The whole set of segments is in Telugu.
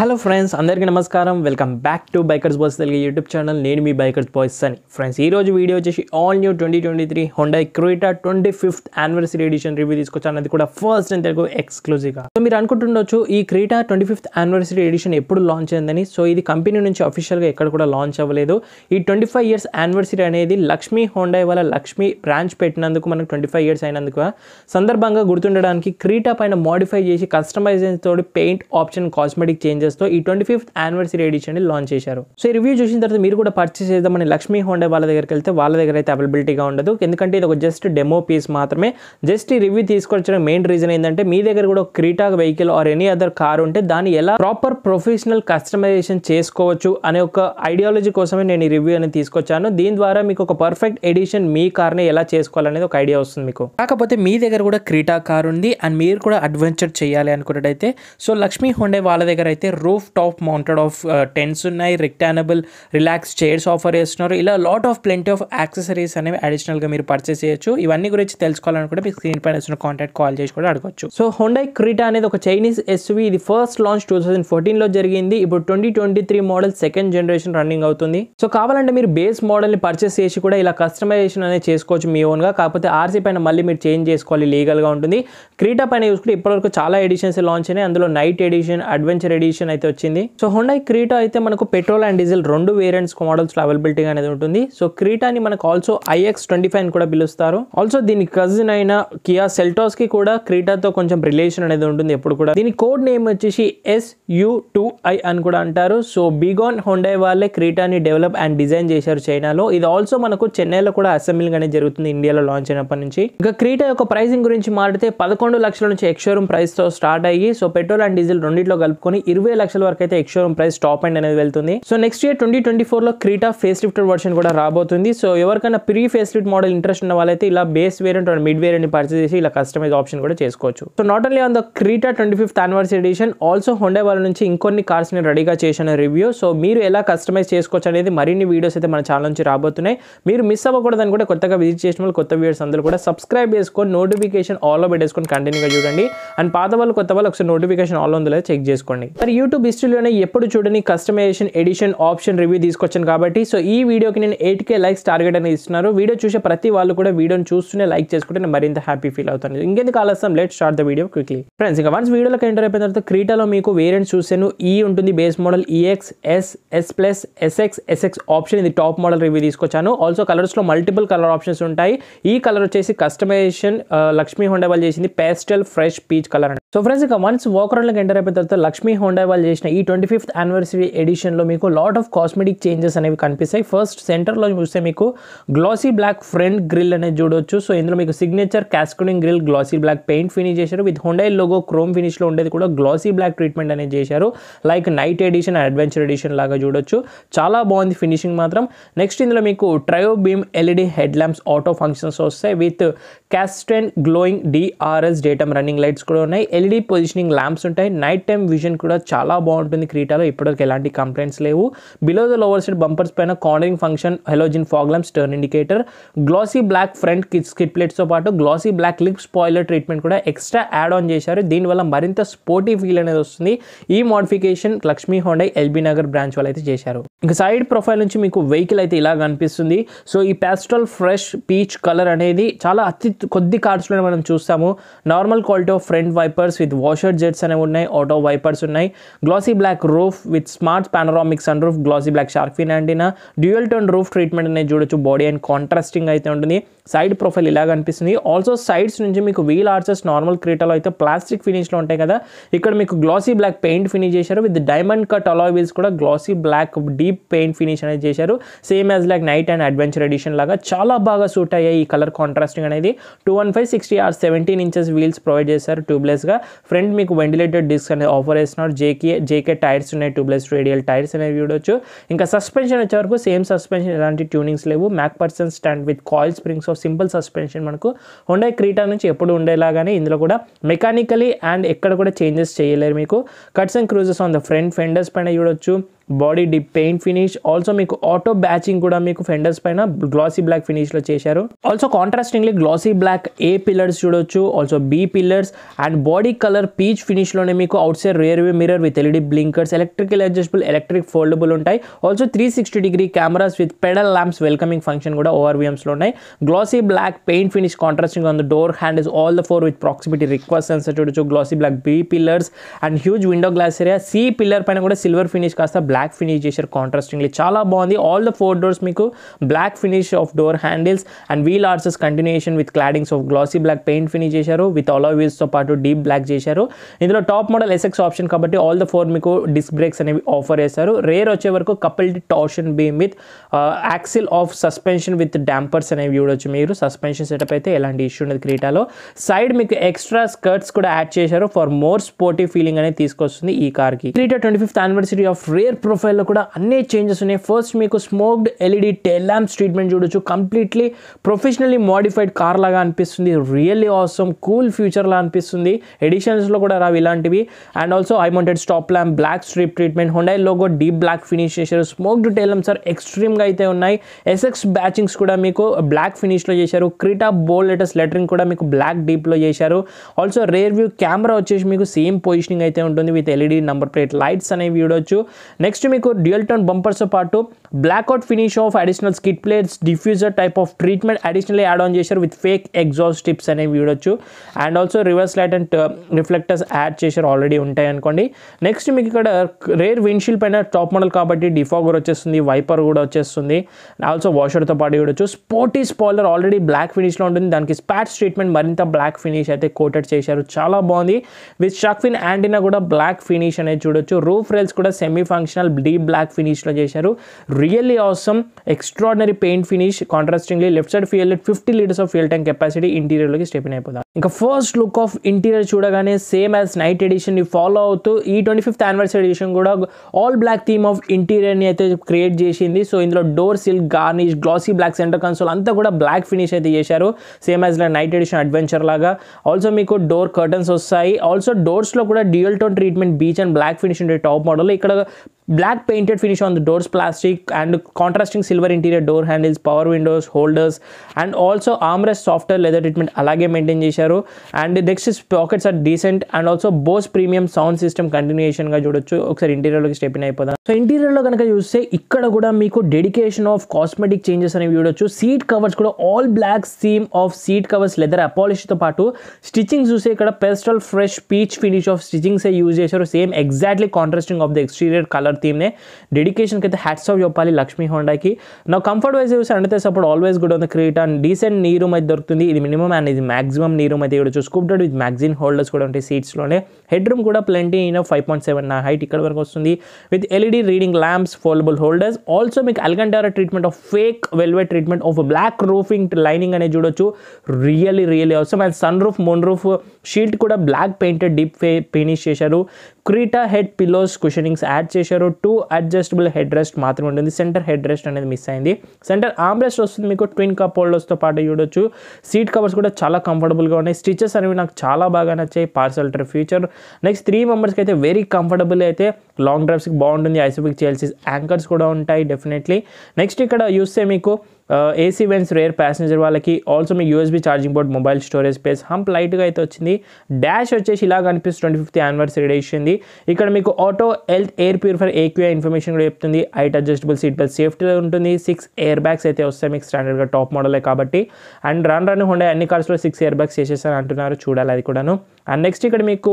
హలో ఫ్రెండ్స్ అందరికీ నమస్కారం welcome back to bikers boys Telugu YouTube channel నేను మీ బైకర్స్ బాయ్స్ అని ఫ్రెండ్స్ ఈ రోజు వీడియో వచ్చేసి all new twenty twenty three Hyundai Creta twenty fifth anniversary edition review తీసుకొచ్చాను అది కూడా ఫస్ట్ అండ్ తెలుగు ఎక్స్క్లూజివ్గా సో మీరు అనుకుంటుండొచ్చు ఈ Creta twenty fifth anniversary edition ఎప్పుడు లాంచ్ అయిందని సో ఇది కంపెనీ నుంచి అఫీషియల్గా ఎక్కడ కూడా లాంచ్ అవ్వలేదు ఈ ట్వంటీ ఫైవ్ ఇయర్స్ యానివర్సరీ అనేది లక్ష్మీ హొండై వల్ల లక్ష్మీ బ్రాంచ్ పెట్టినందుకు మనకు ట్వంటీ ఫైవ్ ఇయర్స్ అయినందుకు సందర్భంగా గుర్తుండడానికి క్రీటా పైన మోడిఫై చేసి కస్టమైజేషన్ తోటి పెయింట్ ఆప్షన్ కాస్మెటిక్ చేంజెస్ ఫీచర్స్తో ఈ twenty fifth anniversary edition launch చేశారు సో ఈ రివ్యూ చూసిన తర్వాత మీరు కూడా పర్చేస్ చేద్దామని లక్ష్మీ హోండా వాళ్ళ దగ్గరికి వెళ్తే వాళ్ళ దగ్గర అయితే అవైలబిలిటీగా ఉండదు ఎందుకంటే ఇది ఒక జస్ట్ డెమో పీస్ మాత్రమే జస్ట్ ఈ రివ్యూ తీసుకొచ్చిన మెయిన్ రీజన్ ఏంటంటే మీ దగ్గర కూడా Creta vehicle or any other car ఉంటే దాన్ని ఎలా ప్రాపర్ ప్రొఫెషనల్ కస్టమైజేషన్ చేసుకోవచ్చు అనే ఒక ఐడియాలజీ కోసమే నేను ఈ రివ్యూ అనేది తీసుకొచ్చాను దీని ద్వారా మీకు ఒక పర్ఫెక్ట్ ఎడిషన్ మీ కార్ని ఎలా చేసుకోవాలనేది ఒక ఐడియా వస్తుంది మీకు కాకపోతే మీ దగ్గర కూడా క్రీటా కార్ ఉంది అండ్ మీరు కూడా అడ్వెంచర్ చేయాలి అనుకున్నట్టయితే సో లక్ష్మీ హోండే వాళ్ళ దగ్గర అయితే roof top mounted of tents ఉన్నాయి రెక్టానబుల్ రిలాక్స్ చైర్స్ ఆఫర్ చేస్తున్నారు ఇలా lot of plenty of accessories అనేవి అడిషనల్గా మీరు పర్చేస్ చేయొచ్చు ఇవన్నీ గురించి తెలుసుకోవాలని కూడా మీకు స్క్రీన్ పైన వచ్చిన కాంటాక్ట్ కాల్ చేసి కూడా అడగొచ్చు సో హుండై క్రీటా అనేది ఒక చైనీస్ ఎస్వి ఇది ఫస్ట్ లాంచ్ టూ థౌసండ్ ఫోర్టీన్లో జరిగింది ఇప్పుడు twenty twenty three model second generation running అవుతుంది సో కావాలంటే మీరు బేస్ మోడల్ని పర్చేస్ చేసి కూడా ఇలా కస్టమైజేషన్ అనేది చేసుకోవచ్చు మీ ఓన్గా కాకపోతే ఆర్సీ పైన మళ్ళీ మీరు చేంజ్ చేసుకోవాలి లీగల్గా ఉంటుంది క్రీటా పైన చూసుకుంటే ఇప్పటివరకు చాలా ఎడిషన్స్ లాంచ్ అయినాయి అందులో night edition adventure edition edition అయితే వచ్చింది సో హోండా క్రీటా అయితే మనకు పెట్రోల్ అండ్ డీజిల్ రెండు వేరియంట్స్ మోడల్స్లో అవైలబిలిటీ అనేది ఉంటుంది సో క్రీటాని మనకు ఆల్సో ఐఎక్స్ ట్వంటీ ఫైవ్ కూడా పిలుస్తారు ఆల్సో దీని కజిన్ అయిన కియా సెల్టాస్ కి కూడా క్రీటాతో కొంచెం రిలేషన్ అనేది ఉంటుంది ఎప్పుడు కూడా దీని కోడ్ నేమ్ వచ్చేసి ఎస్ యూ టూ ఐ అని కూడా అంటారు సో బీగాన్ హుండై వాళ్ళే క్రీటాని డెవలప్ అండ్ డిజైన్ చేశారు చైనాలో ఇది ఆల్సో మనకు చెన్నైలో కూడా అసెంబ్లింగ్ అనేది జరుగుతుంది ఇండియాలో లాంచ్ అయినప్పటి నుంచి ఇంకా క్రీటా యొక్క ప్రైసింగ్ గురించి మాట్లాడితే పదకొండు లక్షల నుంచి ఎక్స్ షోరూమ్ ప్రైస్తో స్టార్ట్ అయ్యి సో పెట్రోల్ అండ్ డీజిల్ రెండింటిలో కలుపుకొని ఇరవై ఇరవై లక్షల వరకు అయితే ఎక్స్షోరూమ్ ప్రైస్ టాప్ అండ్ అనేది వెళ్తుంది so next year twenty twenty four లో క్రీటా ఫేస్ లిఫ్టెడ్ వర్షన్ కూడా రాబోతుంది సో ఎవరికైనా pre face lift model interest ఉన్న వాళ్ళైతే ఇలా base variant mid variant purchase చేసి ఇలా కస్టమైజ్ ఆప్షన్ కూడా చేసుకోవచ్చు so not only on the Creta twenty fifth anniversary edition also Hyundai వాళ్ళ నుంచి ఇంకొన్ని కార్స్ ని రెడీగా చేసిన రివ్యూ సో మీరు ఎలా కస్టమైజ్ చేసుకోవచ్చు అనేది మరిన్ని వీడియోస్ అయితే మన ఛానల్ నుంచి రాబోతున్నాయి మీరు మిస్ అవ్వకూడదని కూడా కొత్తగా విజిట్ చేసిన వాళ్ళు కొత్త వీడియోస్ అందరూ కూడా సబ్స్క్రైబ్ చేసుకొని నోటిఫికేషన్ ఆల్ ఓ పెట్టేసుకొని కంటిన్యూగా చూడండి అండ్ పాత వాళ్ళు కొత్త వాళ్ళు ఒకసారి నోటిఫికేషన్ ఆల్ ఉందో చెక్ చేసుకోండి మరి యూట్యూబ్ హిస్టరీలోనే ఎప్పుడు చూడని కస్టమైజేషన్ ఎడిషన్ ఆప్షన్ రివ్యూ తీసుకొచ్చాను కాబట్టి సో ఈ వీడియోకి నేను ఎయిట్ కే లైక్స్ టార్గెట్ అనేది ఇస్తున్నారు వీడియో చూసే ప్రతి వాళ్ళు కూడా వీడియోని చూస్తూనే లైక్ చేసుకుంటే నేను మరింత హ్యాపీ ఫీల్ అవుతాను ఇంకెందుకు ఆలస్యం let start the video quickly friends ఇంకా వన్స్ వీడియోలోకి ఎంటర్ అయిపోయిన తర్వాత క్రీటాలో మీకు వేరియంట్ చూసాను ఈ ఉంటుంది base model EX S S plus SX SX option ఇది టాప్ మోడల్ రివ్యూ తీసుకొచ్చాను ఆల్సో కలర్స్లో మల్టిపుల్ కలర్ ఆప్షన్స్ ఉంటాయి ఈ కలర్ వచ్చేసి కస్టమైజేషన్ లక్ష్మీ హోండా వాళ్ళు చేసింది pastel fresh peach colour so friends ఇక వన్స్ వాకర్లోకి ఎంటర్ అయిపోయిన తర్వాత లక్ష్మీ హోండా వాళ్ళు చేసిన ఈ ట్వంటీ ఫిఫ్త్ యానివర్సరీ ఎడిషన్లో మీకు లాట్ ఆఫ్ కాస్మెటిక్ చేంజెస్ అనేవి కనిపిస్తాయి ఫస్ట్ సెంటర్లో చూస్తే మీకు గ్లాసీ బ్లాక్ ఫ్రంట్ గ్రిల్ అనేది చూడొచ్చు సో ఇందులో మీకు signature cascading grille glossy black paint finish చేశారు విత్ హుండై లోగో క్రోమ్ ఫినిష్లో ఉండేది కూడా గ్లాసీ బ్లాక్ ట్రీట్మెంట్ అనేది చేశారు like night edition adventure edition లాగా చూడొచ్చు చాలా బాగుంది ఫినిషింగ్ మాత్రం నెక్స్ట్ ఇందులో మీకు trio beam LED head lamps auto functions వస్తాయి విత్ క్యాస్టెన్ glowing DRS daytime running lights కూడా ఉన్నాయి ఎల్ఈడి పొజిషనింగ్ ల్యాంప్స్ ఉంటాయి నైట్ టైం విజన్ కూడా చాలా చాలా బాగుంటుంది క్రీటాలో ఇప్పటివరకు ఎలాంటి కంప్లైంట్స్ లేవు below the lower side bumpers పైన cornering function halogen fog lamps turn indicator glossy black front skirt ప్లేట్స్తో పాటు glossy black lip spoiler treatment కూడా ఎక్స్ట్రా యాడ్ ఆన్ చేశారు దీనివల్ల మరింత స్పోర్టీ ఫీల్ అనేది వస్తుంది ఈ modification Lakshmi Hyundai LB Nagar branch వాళ్ళు అయితే చేశారు ఇంకా సైడ్ ప్రొఫైల్ నుంచి మీకు వెహికల్ అయితే ఇలా కనిపిస్తుంది సో ఈ ప్యాస్ట్రల్ ఫ్రెష్ పీచ్ కలర్ అనేది చాలా అతి కొద్ది కార్స్లోనే మనం చూస్తాము normal quality of front wipers with washer jets అనేవి ఉన్నాయి ఆటో వైపర్స్ ఉన్నాయి glossy black roof with smart panoramic sun roof glossy black shark fin dual tone roof treatment అనేది చూడొచ్చు బాడీ అండ్ కాంట్రాస్టింగ్ అయితే ఉంటుంది సైడ్ ప్రొఫైల్ ఇలా కనిపిస్తుంది ఆల్సో సైడ్స్ నుంచి మీకు వీల్ ఆర్చెస్ నార్మల్ క్రీటలో అయితే ప్లాస్టిక్ ఫినిష్లో ఉంటాయి కదా ఇక్కడ మీకు గ్లాసీ బ్లాక్ పెయింట్ ఫినిష్ చేశారు with diamond cut alloy wheels కూడా glossy black deep paint finish అనేది చేశారు same as like night and adventure edition లాగా చాలా బాగా సూట్ అయ్యాయి ఈ కలర్ కాంట్రాస్టింగ్ అనేది two one five sixty or seventeen inches wheels provide చేశారు ట్యూబ్లెస్గా ఫ్రంట్ మీకు వెంటిలేటెడ్ డిస్క్ అనేది ఆఫర్ చేస్తున్నారు జే జేకే జేకే టైర్స్ ఉన్నాయి ట్యూబ్లెస్ రేడియల్ టైర్స్ అనేవి చూడొచ్చు ఇంకా సస్పెన్షన్ వచ్చే వరకు సేమ్ సస్పెన్షన్ ఎలాంటి ట్యూనింగ్స్ లేవు McPherson stand with coil springs of simple suspension మనకు హుండై క్రీటా నుంచి ఎప్పుడు ఉండేలాగానే ఇందులో కూడా మెకానికలీ అండ్ ఎక్కడ కూడా చేంజెస్ చేయలేరు మీకు cuts and creases on the front fenders పైన చూడొచ్చు body deep paint finish also మీకు ఆటో బ్యాచింగ్ కూడా మీకు ఫెండర్స్ పైన గ్లాసీ బ్లాక్ ఫినిష్ లో చేశారు also contrastingly glossy black A pillars చూడొచ్చు also B pillars and body colour peach finish లోనే మీకు out side rear view mirror with LED blinkers electrical adjustable electric foldable ఉంటాయి also three sixty degree cameras with puddle lamps welcoming function కూడా ఓవర్ లో ఉన్నాయి glossy black paint finish contrasting on the door handles all the four with proximity request sensor చూడొచ్చు glossy black B pillars and huge window glass area C pillar పైన కూడా సిల్వర్ ఫినిష్ కాస్త బ్లాక్ బ్లాక్ ఫినిష్ చేశారు కాంట్రాస్టింగ్లీ చాలా బాగుంది ఆల్ ద ఫోర్ డోర్స్ మీకు black finish of door handles and wheel arches continuation with claddings of glossy black paint finish చేశారు విత్ అలో వీల్స్తో పాటు డీప్ బ్లాక్ చేశారు ఇందులో టాప్ మోడల్ ఎస్ఎక్స్ ఆప్షన్ కాబట్టి ఆల్ ద ఫోర్ మీకు డిస్క్ బ్రేక్స్ అనేవి ఆఫర్ చేశారు రేర్ వచ్చే వరకు coupled torsion beam with axle of suspension with dampers అనేవి చూడొచ్చు మీరు సస్పెన్షన్ సెటప్ అయితే ఎలాంటి ఇష్యూ ఉండదు క్రీటాలో సైడ్ మీకు ఎక్స్ట్రా స్కర్ట్స్ కూడా యాడ్ చేశారు ఫర్ మోర్ స్పోర్టివ్ ఫీలింగ్ అనేది తీసుకొస్తుంది ఈ కార్కి Creta twenty fifth anniversary of rear ప్రొఫైల్లో కూడా అన్ని చేంజెస్ ఉన్నాయి ఫస్ట్ మీకు smoked LED tail lamps treatment చూడొచ్చు కంప్లీట్లీ ప్రొఫెషనల్లీ మోడిఫైడ్ కార్ లాగా అనిపిస్తుంది రియల్లీ ఆసమ్ కూల్ ఫ్యూచర్లా అనిపిస్తుంది ఎడిషన్స్లో కూడా రావు ఇలాంటివి and also high mounted stop lamp black strip treatment Hyundai logo deep black finish చేశారు స్మోక్డ్ టెల్ ల్యాంప్స్ ఆర్ ఎక్స్ట్రీమ్గా అయితే ఉన్నాయి ఎస్ఎక్స్ బ్యాచింగ్స్ కూడా మీకు బ్లాక్ ఫినిష్లో చేశారు క్రీటా బోల్ లెటర్స్ లెటరింగ్ కూడా మీకు బ్లాక్ డీప్లో చేశారు ఆల్సో రేర్ వ్యూ కెమెరా వచ్చేసి మీకు సేమ్ పొజిషనింగ్ అయితే ఉంటుంది with LED number plate lights అనేవి చూడొచ్చు నెక్స్ట్ నెక్స్ట్ మీకు డ్యూయల్ టోన్ బంపర్స్తో పాటు blackout finish of additional skirt plates diffuser type of treatment additional add on చేశారు విత్ ఫేక్ ఎగ్జాస్ట్ టిప్స్ అనేవి చూడొచ్చు and also reverse light and reflectors add చేశారు ఆల్రెడీ ఉంటాయి అనుకోండి నెక్స్ట్ మీకు ఇక్కడ రేర్ విండ్షీల్డ్ పైన టాప్ మోడల్ కాబట్టి డిఫాగర్ వచ్చేస్తుంది వైపర్ కూడా వచ్చేస్తుంది ఆల్సో వాషర్తో పాటు చూడొచ్చు స్పోర్టీ స్పాయిలర్ ఆల్రెడీ బ్లాక్ ఫినిష్లో ఉంటుంది దానికి స్పాట్స్ ట్రీట్మెంట్ మరింత బ్లాక్ ఫినిష్ అయితే కోటెడ్ చేశారు చాలా బాగుంది విత్ షాక్ఫిన్ యాంటీనా కూడా బ్లాక్ ఫినిష్ అనేది చూడొచ్చు రూఫ్ రైల్స్ కూడా semi function exceptional deep black ఫినిష్లో చేశారు really awesome extraordinary paint finish contrastingly left side fuel fifty litres of fuel tank capacity ఇంటీరియర్లోకి స్టెప్ అయిపోతాం ఇంకా ఫస్ట్ లుక్ ఆఫ్ ఇంటీరియర్ చూడగానే సేమ్ యాజ్ నైట్ ని ఫాలో అవుతూ ఈ ట్వంటీ ఫిఫ్త్ యానివర్సరీ ఎడిషన్ కూడా ఆల్ బ్లాక్ థీమ్ ఆఫ్ ఇంటీరియర్ని అయితే క్రియేట్ చేసింది సో ఇందులో door sill garnish glossy black centre console అంతా కూడా బ్లాక్ ఫినిష్ అయితే చేశారు same as night edition adventure లాగా ఆల్సో మీకు డోర్ కర్టన్స్ వస్తాయి ఆల్సో డోర్స్లో కూడా dual tone treatment peach and black finish ఉండే టాప్ మోడల్ ఇక్కడ black painted finish on the doors plastic and contrasting silver interior door handles power windows holders and also armrest software leather treatment అలాగే మెయింటైన్ చేశారు చేశారు and next pockets are decent and also Bose premium sound system కంటిన్యూషన్గా చూడొచ్చు ఒకసారి ఇంటీరియర్లోకి స్టెప్ ఇన్ అయిపోదాం సో ఇంటీరియర్లో కనుక చూస్తే ఇక్కడ కూడా మీకు డెడికేషన్ ఆఫ్ కాస్మెటిక్ చేంజెస్ అనేవి చూడొచ్చు సీట్ కవర్స్ కూడా all black seam of seat covers leather అపాలిష్తో పాటు స్టిచ్చింగ్ చూస్తే ఇక్కడ pastel fresh peach finish of stitchings use చేశారు same exactly contrasting of the exterior colour థీమ్నే డెడికేషన్కి అయితే హ్యాట్స్ ఆఫ్ చెప్పాలి లక్ష్మీ హోండాకి నా కంఫర్ట్ వైజ్ చూస్తే అంటే సపోర్ట్ ఆల్వేస్ గుడ్ ఉంది క్రియేట్ అండ్ డీసెంట్ నీరు మధ్య దొరుకుతుంది ఇది మినిమం అండ్ ఇది మాక్సిమం నీరు రూమ్ అయితే ఇక్కడ చూసుకుంటాడు విత్ మ్యాగ్జిన్ హోల్డర్స్ కూడా ఉంటాయి సీట్స్లోనే హెడ్ రూమ్ కూడా ప్లెంటీ ఫైవ్ పాయింట్ సెవెన్ నా హైట్ ఇక్కడ వరకు వస్తుంది with LED reading lamps foldable holders also మీకు అల్గంటారా treatment of fake velvet treatment of black roofing lining అనేది చూడొచ్చు రియల్లీ రియల్లీ అవసరం and sun roof moon roof shield కూడా బ్లాక్ పెయింటెడ్ డీప్ ఫే ఫినిష్ చేశారు Creta head pillows cushionings add చేశారు టూ అడ్జస్టబుల్ హెడ్ రెస్ట్ మాత్రమే ఉంటుంది సెంటర్ హెడ్ రెస్ట్ అనేది మిస్ అయింది సెంటర్ ఆమ్ రెస్ట్ వస్తుంది మీకు ట్విన్ కప్ హోల్డర్స్తో పాటు చూడొచ్చు సీట్ కవర్స్ కూడా చాలా కంఫర్టబుల్గా ఉన్నాయి స్టిచెస్ అనేవి నాకు చాలా బాగా నచ్చాయి parcel trip future next three మెంబర్స్కి అయితే వెరీ కంఫర్టబుల్ అయితే లాంగ్ డ్రైవ్స్కి బాగుంటుంది ఐసిఫిక్ చేయాల్సి యాంకర్స్ కూడా ఉంటాయి డెఫినెట్లీ నెక్స్ట్ ఇక్కడ చూస్తే మీకు ఏసీ వెన్స్ రేర్ ప్యాసింజర్ వాళ్ళకి ఆల్సో మీ USB charging board mobile storage space hump లైట్గా అయితే వచ్చింది డాష్ వచ్చేసి ఇలా కనిపిస్తుంది ట్వంటీ ఫిఫ్త్ యానివర్సరీ డే ఇక్కడ మీకు auto health air purifier AQI information కూడా చెప్తుంది హైట్ అడ్జస్టబుల్ సీట్ బెల్ట్ సేఫ్టీలో ఉంటుంది సిక్స్ ఎయిర్ బ్యాగ్స్ అయితే వస్తాయి మీకు స్టాండర్డ్గా టాప్ మోడలే కాబట్టి అండ్ రన్ రన్ హుండే అన్ని కార్స్లో సిక్స్ ఎయిర్ బ్యాగ్స్ చేసేసాను అంటున్నారు చూడాలి అది కూడాను అండ్ నెక్స్ట్ ఇక్కడ మీకు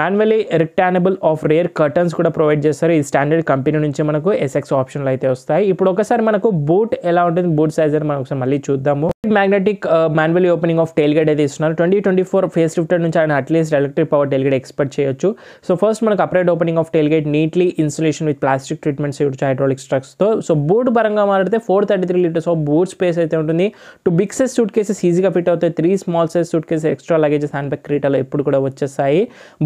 మాన్యువలీ రిటానబుల్ ఆఫ్ రేర్ కర్టన్స్ కూడా ప్రొవైడ్ చేస్తారు ఈ స్టాండర్డ్ కంపెనీ నుంచి మనకు ఎస్ఎక్స్ ఆప్షన్లు అయితే వస్తాయి ఇప్పుడు ఒకసారి మనకు బూట్ ఎలా ఉంటుంది బూట్ సైజ్ అని మనం ఒకసారి మళ్ళీ చూద్దాము magnetic manually opening of tailgate అయితే ఇస్తున్నారు twenty twenty four face lifter నుంచి ఆయన at least electric power tailgate expect చేయొచ్చు సో ఫస్ట్ మనకు అప్రైడ్ opening of tailgate neatly insulation with plastic treatments చేయొచ్చు హైడ్రాలిక్ స్ట్రక్స్తో సో బూట్ పరంగా మాట్లాడితే four thirty three litres of boot space అయితే ఉంటుంది two big size suitcases ఈజీగా ఫిట్ అవుతాయి three small size suitcases extra luggages hand bag క్రీటాలో ఎప్పుడు కూడా వచ్చేస్తాయి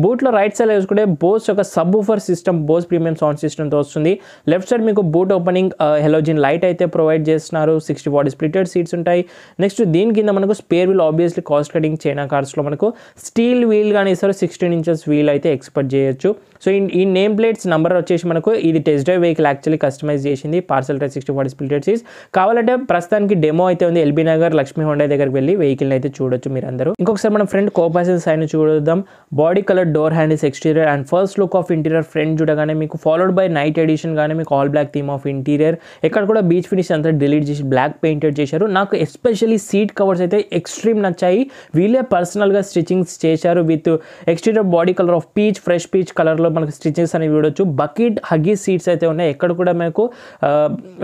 బూట్లో రైట్ సైడ్ చూసుకుంటే బోస్ ఒక subwoofer system Bose premium sound సిస్టమ్తో వస్తుంది లెఫ్ట్ సైడ్ మీకు బూట్ ఓపెనింగ్ హెలోజిన్ లైట్ అయితే ప్రొవైడ్ చేస్తున్నారు సిక్స్టీ ఫార్టీ స్ప్లిటెడ్ సీట్స్ ఉంటాయి నెక్స్ట్ దీని కింద మనకు spare wheel obviously cost cutting China కార్స్లో మనకు స్టీల్ వీల్ కానీ ఇస్తారు సిక్స్టీన్ ఇంచెస్ వీల్ అయితే ఎక్స్పెక్ట్ చేయొచ్చు సో ఈ నేమ్ ప్లేట్స్ నెంబర్ వచ్చేసి మనకు ఇది test drive vehicle actually customize చేసింది parcel try sixty forty splitted సీస్ కావాలంటే ప్రస్తుతానికి డెమో అయితే ఉంది ఎల్బీ నగర్ లక్ష్మీ హోండా దగ్గరికి వెళ్ళి వెహికల్ని అయితే చూడొచ్చు మీరు అందరూ ఇంకొకసారి మన ఫ్రెండ్ కోపాసెన్స్ సైన్ చూడొద్దాం body colour door handles exterior and first look of interior front చూడగానే మీకు ఫాలోడ్ బై నైట్ ఎడిషన్ కానీ మీకు all black theme of interior ఎక్కడ కూడా బీచ్ ఫినిష్ అంతా డిలీట్ చేసి బ్లాక్ పెయింటెడ్ చేశారు నాకు ఎస్పెషల్ ఎస్పెషల్లీ సీట్ కవర్స్ అయితే ఎక్స్ట్రీమ్ నచ్చాయి వీళ్ళే పర్సనల్గా స్టిచ్చింగ్స్ చేశారు with exterior body colour of peach fresh peach కలర్లో మనకు స్టిచ్చింగ్స్ అనేవి చూడొచ్చు బకెట్ హగ్గీ సీట్స్ అయితే ఉన్నాయి ఎక్కడ కూడా మనకు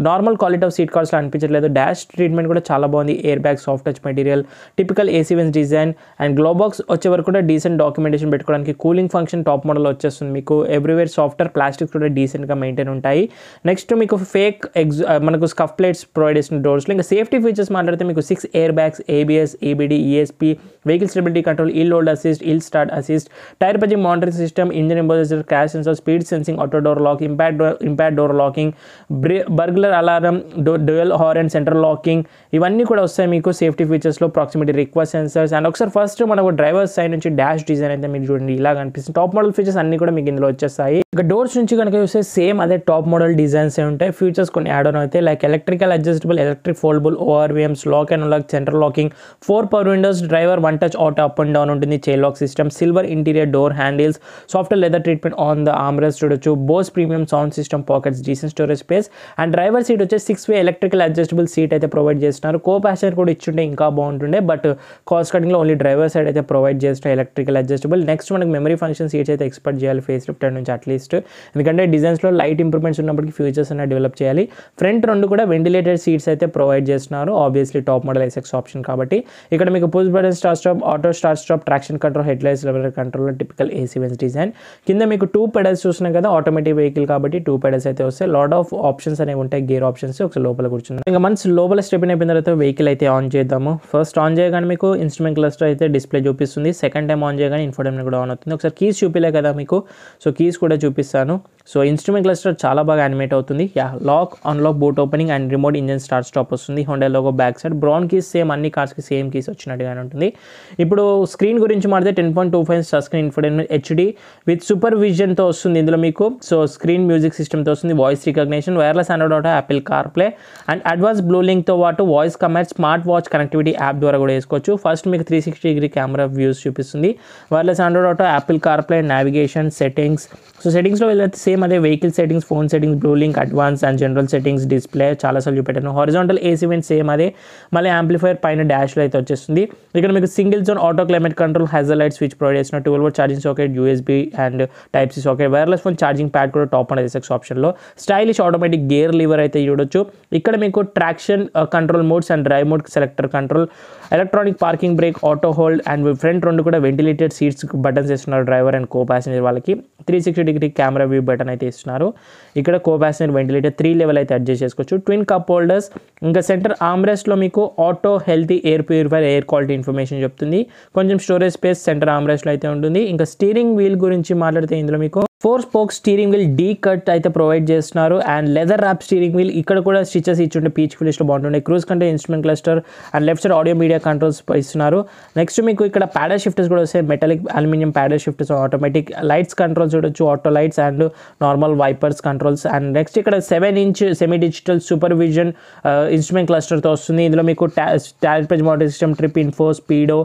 నార్మల్ క్వాలిటీ ఆఫ్ సీట్ కవర్స్లో అనిపించట్లేదు డాష్ ట్రీట్మెంట్ కూడా చాలా బాగుంది air bag soft touch material typical AC vents design and box వచ్చే వరకు కూడా డీసెంట్ డాక్యుమెంటేషన్ పెట్టుకోవడానికి కూలింగ్ ఫంక్షన్ టాప్ మోడల్ వచ్చేస్తుంది మీకు ఎవ్రీవేర్ సాఫ్ట్వేర్ ప్లాస్టిక్ కూడా డీసెంట్గా మెయింటైన్ ఉంటాయి నెక్స్ట్ మీకు ఫేక్ ఎగ్జ్ మనకు స్కఫ్ ప్లేట్స్ ప్రొవైడ్ చేసిన డోర్స్లో ఇంకా సేఫ్టీ ఫీచర్స్ మాట్లాడితే మీకు మీకు six air bags ABS EBD ESP vehicle stability control hill hold assist hill start assist tyre పజింగ్ మానిటరింగ్ సిస్టమ్ ఇంజన్ ఇంపోజర్ crash sensor speed sensing auto door lock impact door impact door locking burglar alarm dual horn centre locking ఇవన్నీ కూడా వస్తాయి మీకు సేఫ్టీ ఫీచర్స్లో ప్రాక్సిమిటీ రిక్వెస్ట్ సెన్సర్స్ అండ్ ఒకసారి ఫస్ట్ మనకు డ్రైవర్ సైడ్ నుంచి డాష్ డిజైన్ అయితే మీరు చూడండి ఇలా కనిపిస్తుంది టాప్ మోడల్ ఫీచర్స్ అన్ని కూడా మీకు ఇందులో వచ్చేస్తాయి ఇక డోర్స్ నుంచి కనుక చూస్తే సేమ్ అదే టాప్ మోడల్ డిజైన్స్ ఉంటాయి ఫీచర్స్ కొన్ని యాడ్ ఆన్ అయితే like electrical adjustable electric foldable ORVMs lock lock and lock centre locking four power windows driver one touch auto up and down ఉంటుంది child lock system silver interior door handles soft leather treatment on the armrest చూడొచ్చు Bose premium sound system pockets decent storage space and driver seat వచ్చి six way electrical adjustable seat అయితే ప్రొవైడ్ చేస్తున్నారు కో ప్యాసెంజర్ కూడా ఇచ్చుంటే ఇంకా బాగుంటుండే బట్ కాస్ట్ కటింగ్లో ఓన్లీ డ్రైవర్ సైడ్ అయితే ప్రొవైడ్ చేస్తున్నారు ఎలక్ట్రికల్ అడ్జస్టబుల్ నెక్స్ట్ మనకి మెమరీ ఫంక్షన్ సీట్స్ అయితే ఎక్స్పెక్ట్ చేయాలి ఫేస్ లిఫ్ట్ నుంచి అట్లీస్ట్ ఎందుకంటే డిజైన్స్లో లైట్ ఇంప్రూవ్మెంట్స్ ఉన్నప్పటికీ ఫ్యూచర్స్ అనేది డెవలప్ చేయాలి ఫ్రంట్ రెండు కూడా వెంటిలేటెడ్ సీట్స్ అయితే ప్రొవైడ్ చేస్తున్నారు obviously top top model SX option కాబట్టి ఇక్కడ మీకు push button start stop auto start stop traction control head lights level control typical AC vents design కింద మీకు టూ పెడల్స్ చూసినా కదా ఆటోమేటిక్ వెహికల్ కాబట్టి టూ పెడల్స్ అయితే వస్తే లాడ్ ఆఫ్ ఆప్షన్స్ అనేవి ఉంటాయి గేర్ ఆప్షన్స్ ఒకసారి లోపల కూర్చున్నాయి ఇంకా మంత్స్ లోపల స్టెప్ అయిపోయిన తర్వాత వెహికల్ అయితే ఆన్ చేద్దాము ఫస్ట్ ఆన్ చేయగానే మీకు ఇన్స్ట్రుమెంట్ క్లస్టర్ అయితే డిస్ప్లే చూపిస్తుంది సెకండ్ టైం ఆన్ చేయగానే ఇన్ఫోటైమ్ కూడా ఆన్ అవుతుంది ఒకసారి కీస్ చూపిలే కదా మీకు సో కీస్ కూడా చూపిస్తాను సో ఇన్స్ట్రుమెంట్ క్లస్టర్ చాలా బాగా ఎనిమేట్ అవుతుంది lock unlock boot opening and remote engine start stop ఉంటుంది Honda logo back side brand key same అన్ని కార్స్ కి సేమ్ కీస్ వచ్చినట్టుగానే ఉంటుంది ఇప్పుడు స్క్రీన్ గురించి మాట్లాడతే 10.25 inch screen infotainment HD with super vision తో వస్తుంది ఇందులో మీకు సో స్క్రీన్ మ్యూజిక్ సిస్టం తోస్తుంది voice recognition wireless Android auto Apple CarPlay and advance Bluelink తో పాటు voice command smart watch connectivity app ద్వారా కూడా చేసుకోవచ్చు ఫస్ట్ మీకు 360 డిగ్రీ కెమెరా వ్యూస్ చూపిస్తుంది wireless Android auto Apple CarPlay navigation settings so settings లో వెళ్తే అదే vehicle settings phone settings Bluelink advance and general settings display చాలా సార్లు చూపెట్టాను హారిజాంటల్ ఏసీ వెంట్ సేమ్ అదే మళ్ళీ ఆంప్లిఫైర్ పైన డాష్లో అయితే వచ్చేస్తుంది ఇక్కడ మీకు single zone auto climate control హెజలైట్ స్విచ్ ప్రొవైడ్ చేసిన టూల్ వర్ charging socket USB and type C socket wireless phone charging pad కూడా టాప్ అండ్ ఎస్ఎక్స్ ఆప్షన్లో స్టైలిష్ ఆటోమేటిక్ గేర్ లివర్ అయితే చూడొచ్చు ఇక్కడ మీకు traction control modes and drive mode selector control electronic parking brake auto hold and front రెండు కూడా వెంటిలేటెడ్ సీట్స్ బటన్స్ వేస్తున్నారు డ్రైవర్ అండ్ కో ప్యాసింజర్ వాళ్ళకి three sixty degree camera view button అయితే ఇస్తున్నారు ఇక్కడ co passenger ventilator three level అయితే అడ్జస్ట్ చేసుకోవచ్చు ట్విన్ కప్ హోల్డర్స్ ఇంకా సెంటర్ ఆమ్రెస్ట్లో మీకు auto healthy air purifier air quality information చెప్తుంది కొంచెం స్టోరేజ్ స్పేస్ సెంటర్ ఆమ్రెస్ట్లో అయితే ఉంటుంది ఇంకా స్టీరింగ్ వీల్ గురించి మాట్లాడితే ఇందులో మీకు four spoke steering wheel D cut అయితే ప్రొవైడ్ చేస్తున్నారు and leather wrap steering wheel ఇక్కడ కూడా స్టిచెస్ ఇచ్చుంటే పీచ్ ఫిలిస్ట్ బాగుంటుండే క్రూజ్ కంటే instrument cluster and left side audio media controls ఇస్తున్నారు నెక్స్ట్ మీకు ఇక్కడ ప్యాడల్ షిఫ్టర్స్ కూడా వస్తాయి metallic aluminium paddle shifters automatic lights controls చూడొచ్చు auto lights and normal wipers controls and next ఇక్కడ seven inch semi digital super vision instrument క్లస్టర్తో వస్తుంది ఇందులో మీకు ట్యాల్పేజ్ model system trip info speedo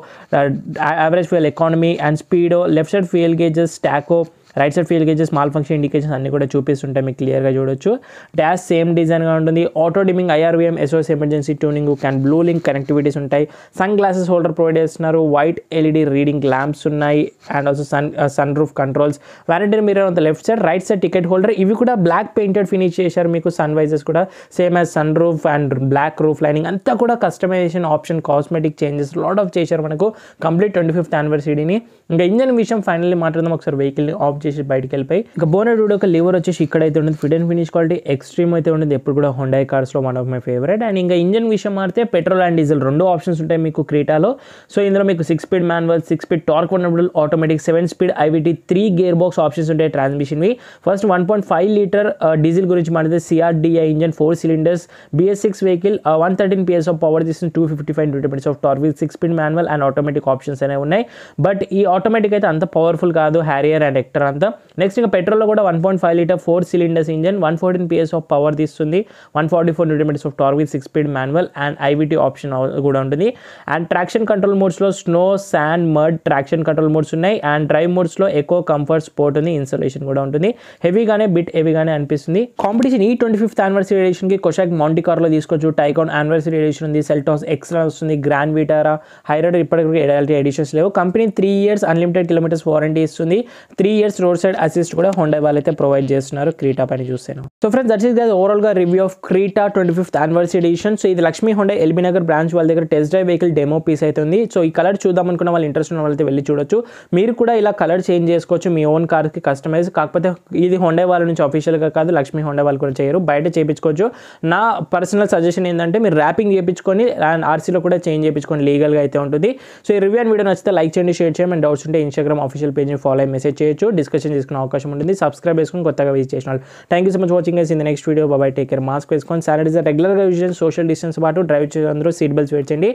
average fuel economy and speedo left side fuel gauges స్టాకో right side fuel gauges malfunction indications అన్ని కూడా చూపిస్తుంటాయి మీకు క్లియర్గా చూడొచ్చు డాష్ సేమ్ డిజైన్గా ఉంటుంది auto dimming IRVM SOS emergency tuning can Bluelink connectivities ఉంటాయి సన్ గ్లాసెస్ హోల్డర్ ప్రొవైడ్ చేస్తున్నారు వైట్ ఎల్ఈడి రీడింగ్ ల్యాంప్స్ ఉన్నాయి and also sun sun roof controls వ్యానిటరీ మీరు అంత left side right side ticket holder ఇవి కూడా బ్లాక్ పెయింటెడ్ ఫినిష్ చేశారు మీకు సన్ వైజెస్ కూడా same as sun roof and black roof lining అంతా కూడా customization option cosmetic changes lot of చేశారు మనకు కంప్లీట్ ట్వంటీ ఫిఫ్త్ యానివర్సరీని ఇంకా ఇంజన్ విషయం ఫైనల్లీ మాట్లాడదాం ఒకసారి వెహికల్ని ఆఫ్ చేసి బయటకు వెళ్ళిపోయి ఇంకా రూడ్ ఒక లివర్ వచ్చేసి ఇక్కడైతే ఉంటుంది fit and finish quality extreme అయితే ఉంటుంది ఎప్పుడు కూడా కార్స్ లో one of my favourite and ఇంకా ఇంజన్ విషయం మారితే పెట్రోల్ అండ్ డీజిల్ రెండు ఆప్షన్స్ ఉంటాయి మీకు క్రీటాలో సో ఇందులో మీకు six speed manual six speed torque ఉన్నప్పుడు automatic seven speed IVT three gearbox options ఉంటాయి ట్రాన్స్మిషన్ వి first one point five litre diesel గురించి మాట్లాడితే CRDi engine four cylinders BS six vehicle one thirteen PS of power తీసుకుని two fifty five twenty minutes of torque with six speed manual and automatic options అనేవి ఉన్నాయి బట్ ఈ ఆటోమేటిక్ అయితే అంత పవర్ఫుల్ కాదు హ్యారియర్ అండ్ ఎక్టర్ అంతా నెక్స్ట్ ఇంకా పెట్రోల్లో కూడా one point five litre four cylinders engine one fourteen PS of power తీస్తుంది one forty four metres of torque with six speed manual and IVT option కూడా ఉంటుంది అండ్ ట్రాక్షన్ కంట్రోల్ మోడ్స్లో snow sand మర్డ్ traction control modes ఉన్నాయి అండ్ డ్రైవ్ మోడ్స్లో ఎక్కువ కంఫర్ట్ స్పోర్ట్ ఉంది ఇన్స్టలేషన్ కూడా ఉంటుంది హెవీగానే బిట్ హెవీగానే అనిపిస్తుంది కాంపిటీషన్ ఈ ట్వంటీ ఫిఫ్త్ యానివర్సరీ ఎడిషన్కి కొషాక్ మాంటి కార్లో తీసుకోవచ్చు టైకాన్ యానివర్సరీ ఎడిషన్ ఉంది సెల్టాస్ ఎక్స్ట్రా వస్తుంది గ్రాండ్ విటారా హైరైడ్ ఇప్పటికీ ఎలాంటి ఎడిషన్స్ లేవు company three years unlimited kilometres warranty ఇస్తుంది three years road side assist కూడా హోండా అయితే ప్రొవైడ్ చేస్తున్నారు క్రీటా పైన చూస్తాను so friends that is overall గా review of Creta twenty fifth anniversary edition so ఇది లక్ష్మీ హోండా ఎల్బీ నగర్ బ్రాంచ్ వాళ్ళ దగ్గర test drive vehicle demo piece అవుతుంది సో ఈ కలర్ చూద్దాం అనుకున్న వాళ్ళు ఇంట్రెస్ట్ ఉన్న వాళ్ళు వెళ్ళి చూడొచ్చు మీరు కూడా ఇలా కలర్ చేంజ్ చేసుకోవచ్చు మీ ఓన్ కార్ కి కస్టమైజ్ కాకపోతే ఇది హోండా వాళ్ళ నుంచి గా కాదు లక్ష్మీ హోండా వాళ్ళు కూడా చేయరు బయట చేయించుకోవచ్చు నా పర్సనల్ సజెషన్ ఏంటంటే మీరు ర్యాపింగ్ చేయించుకొని ఆర్సీలో కూడా చేంజ్ చేయించుకొని లీగల్గా అయితే ఉంటుంది సో ఈ రివ్యూ అండ్ వీడియో నచ్చితే లైక్ చేయండి షేర్ చేయండి అండ్ డౌట్స్ ఉంటే ఇన్స్టాగ్రామ్ అఫీషియల్ పేజ్ని ఫాలో అయ్యి మెసేజ్ చేయొచ్చు డిస్క్రిప్ డిస్కషన్ చేసుకునే అవకాశం ఉంటుంది సబ్స్క్రైబ్ చేసుకుని కొత్తగా విజిట్ చేసిన వాళ్ళు thank you so much watching in the next video బాబాయ్ టేక్ కేర్ మాస్క్ వేసుకొని శానిటైజర్ రెగ్యులర్గా యూజ్ చేసి సోషల్ డిస్టెన్స్ పాటు డ్రైవ్ చేసే అందరూ సీట్ బెల్ట్స్ వెయిట్ చేయండి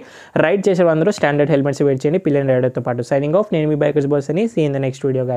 రైడ్ చేసే అందరూ స్టాండర్డ్ హెల్మెట్స్ వెయిట్ చేయండి పిల్లలు రైడర్తో పాటు సైనింగ్ ఆఫ్ నేను మీ బైకర్స్ బాస్ అని see in the next video guys